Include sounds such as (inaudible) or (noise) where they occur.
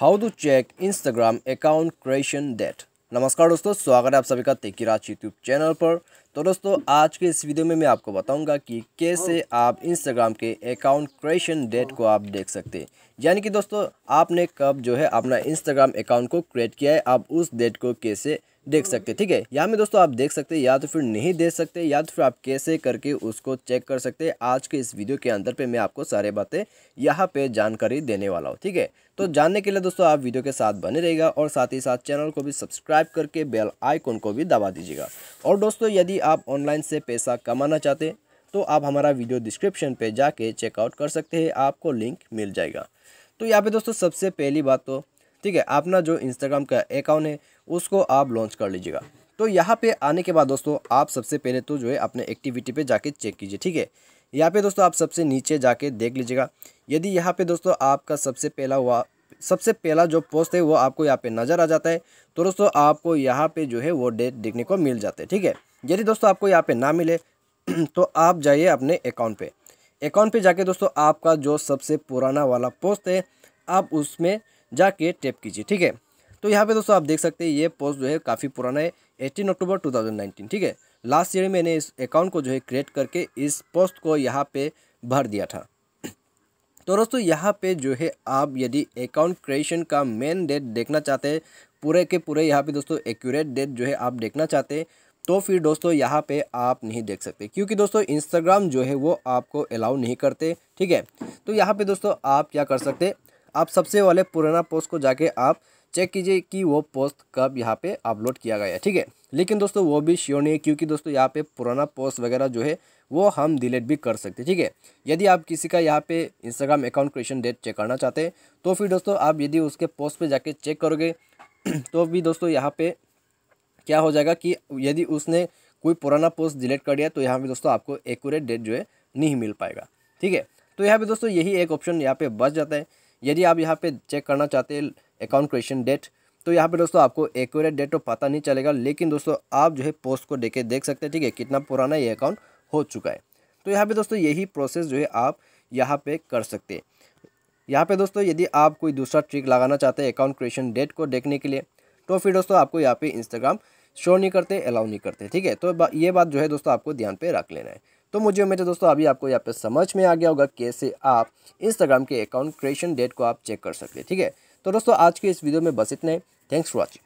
how to check Instagram account creation date नमस्कार दोस्तों स्वागत है आप सभी का तेकी राज यूट्यूब चैनल पर तो दोस्तों आज के इस वीडियो में मैं आपको बताऊंगा कि कैसे आप इंस्टाग्राम के अकाउंट क्रिएशन डेट को आप देख सकते हैं यानी कि दोस्तों आपने कब जो है अपना इंस्टाग्राम अकाउंट को क्रिएट किया है आप उस डेट को कैसे देख सकते हैं ठीक है यहाँ में दोस्तों आप देख सकते हैं या तो फिर नहीं देख सकते या तो फिर आप कैसे करके उसको चेक कर सकते हैं आज के इस वीडियो के अंदर पे मैं आपको सारे बातें यहाँ पे जानकारी देने वाला हूँ ठीक है तो जानने के लिए दोस्तों आप वीडियो के साथ बने रहेगा और साथ ही साथ चैनल को भी सब्सक्राइब करके बेल आइकॉन को भी दबा दीजिएगा और दोस्तों यदि आप ऑनलाइन से पैसा कमाना चाहते तो आप हमारा वीडियो डिस्क्रिप्शन पे जाके चेकआउट कर सकते हैं आपको लिंक मिल जाएगा तो यहाँ पे दोस्तों सबसे पहली बात तो ठीक है अपना जो इंस्टाग्राम का अकाउंट है उसको आप लॉन्च कर लीजिएगा तो यहाँ पे आने के बाद दोस्तों आप सबसे पहले तो जो है अपने एक्टिविटी पे जाके चेक कीजिए ठीक है यहाँ पे दोस्तों आप सबसे नीचे जाके देख लीजिएगा यदि यहाँ पे दोस्तों आपका सबसे पहला हुआ सबसे पहला जो पोस्ट है वो आपको यहाँ पे नज़र आ जाता है तो दोस्तों आपको यहाँ पे जो है वो डेट देखने को मिल जाता है ठीक है यदि दोस्तों आपको यहाँ पे ना मिले (clears throat) तो आप जाइए अपने अकाउंट पे अकाउंट पे जाके दोस्तों आपका जो सबसे पुराना वाला पोस्ट है आप उसमें जाके टैप कीजिए ठीक है तो यहाँ पर दोस्तों आप देख सकते हैं ये पोस्ट जो है काफ़ी पुराना है एटीन अक्टूबर टू ठीक है लास्ट ईयर मैंने इस अकाउंट को जो है क्रिएट करके इस पोस्ट को यहाँ पर भर दिया था तो दोस्तों यहाँ पे जो है आप यदि अकाउंट क्रिएशन का मेन डेट देखना चाहते हैं पूरे के पूरे यहाँ पे दोस्तों एक्यूरेट डेट जो है आप देखना चाहते हैं तो फिर दोस्तों यहाँ पे आप नहीं देख सकते क्योंकि दोस्तों इंस्टाग्राम जो है वो आपको अलाउ नहीं करते ठीक है तो यहाँ पे दोस्तों आप क्या कर सकते आप सबसे वाले पुराना पोस्ट को जाके आप चेक कीजिए कि वो पोस्ट कब यहाँ पे अपलोड किया गया है ठीक है लेकिन दोस्तों वो भी श्योर नहीं है क्योंकि दोस्तों यहाँ पे पुराना पोस्ट वगैरह जो है वो हम डिलीट भी कर सकते हैं ठीक है यदि आप किसी का यहाँ पे Instagram account creation date check करना चाहते हैं तो फिर दोस्तों आप यदि उसके पोस्ट पर जाके चेक करोगे (clears throat) तो भी दोस्तों यहाँ पर क्या हो जाएगा कि यदि उसने कोई पुराना पोस्ट डिलीट कर दिया तो यहाँ पर दोस्तों आपको एकूरेट डेट जो है नहीं मिल पाएगा ठीक है तो यहाँ पर दोस्तों यही एक ऑप्शन यहाँ पर बच जाता है यदि आप यहाँ पे चेक करना चाहते हैं अकाउंट क्रिएशन डेट तो यहाँ पे दोस्तों आपको एक्यूरेट डेट तो पता नहीं चलेगा लेकिन दोस्तों आप जो है पोस्ट को देखे देख सकते हैं ठीक है कितना पुराना ये अकाउंट हो चुका है तो यहाँ पे दोस्तों यही प्रोसेस जो है आप यहाँ पे कर सकते हैं यहाँ पे दोस्तों यदि आप कोई दूसरा ट्रिक लगाना चाहते हैं अकाउंट क्रिएशन डेट को देखने के लिए तो फिर दोस्तों आपको यहाँ पे इंस्टाग्राम शो नहीं करते अलाउ नहीं करते ठीक है तो ये बात जो है दोस्तों आपको ध्यान पे रख लेना है तो मुझे उम्मीद है दोस्तों अभी आपको यहाँ पे समझ में आ गया होगा कैसे आप इंस्टाग्राम के अकाउंट क्रिएशन डेट को आप चेक कर सकते हैं ठीक है तो दोस्तों आज के इस वीडियो में बस इतने थैंक्स फॉर वॉचिंग